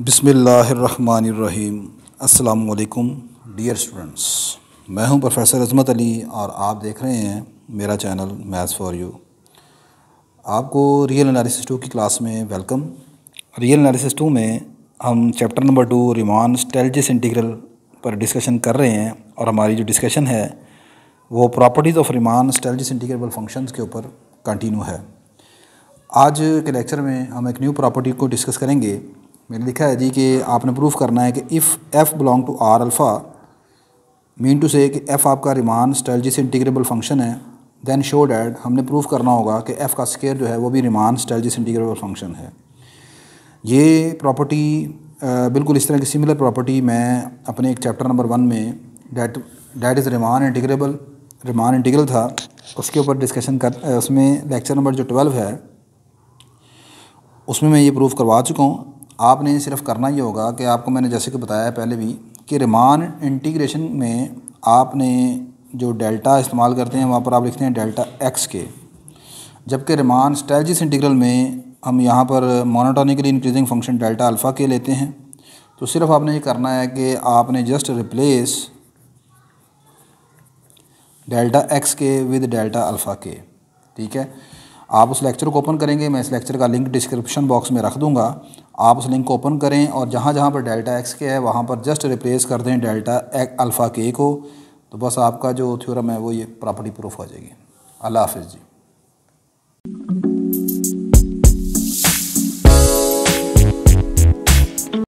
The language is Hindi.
बिसमीम अल्लाम डियर स्टूडेंट्स मैं हूं प्रोफेसर अजमत अली और आप देख रहे हैं मेरा चैनल मैथ्स फॉर यू आपको रियल एनालिसिस टू की क्लास में वेलकम रियल एनालिसिस टू में हम chapter number two Riemann Stieltjes integral पर डिस्कशन कर रहे हैं और हमारी जो डिस्कशन है वो properties of Riemann Stieltjes integrable functions के ऊपर कंटिन्यू है आज के लेक्चर में हम एक न्यू प्रॉपर्टी को डिस्कस करेंगे मैंने लिखा है जी कि आपने प्रूफ करना है कि if F belong to R alpha mean to से कि एफ़ आपका रिमान स्टेलजिस इंटीग्रेबल फंक्शन है देन शो डैड हमने प्रूफ करना होगा कि एफ़ का स्केयर जो है वो भी रिमान स्टेलजिस इंटीग्रेबल फंक्शन है ये प्रॉपर्टी बिल्कुल इस तरह की सिमिलर प्रॉपर्टी मैं अपने एक चैप्टर नंबर वन में that that is Riemann integrable Riemann integral था उसके ऊपर डिस्कशन कर उसमें लेक्चर नंबर जो ट्वेल्व है उसमें मैं ये प्रूफ करवा चुका हूँ आपने सिर्फ करना ये होगा कि आपको मैंने जैसे कि बताया है पहले भी कि रिमान इंटीग्रेशन में आपने जो डेल्टा इस्तेमाल करते हैं वहाँ पर आप लिखते हैं डेल्टा एक्स के जबकि रिमान स्टैलजिस इंटीग्रल में हम यहाँ पर monotonically increasing function delta alpha के लेते हैं तो सिर्फ आपने ये करना है कि आपने जस्ट रिप्लेस डेल्टा एक्स के विद डेल्टा अल्फ़ा के ठीक है आप उस लेक्चर को ओपन करेंगे मैं इस लेक्चर का लिंक डिस्क्रिप्शन बॉक्स में रख दूंगा आप उस लिंक को ओपन करें और जहाँ जहाँ पर डेल्टा एक्स के है वहाँ पर जस्ट रिप्लेस कर दें डेल्टा अल्फ़ा के को तो बस आपका जो थ्योरम है वो ये प्रॉपर्टी प्रूफ हो जाएगी अल्लाह हाफिज़ जी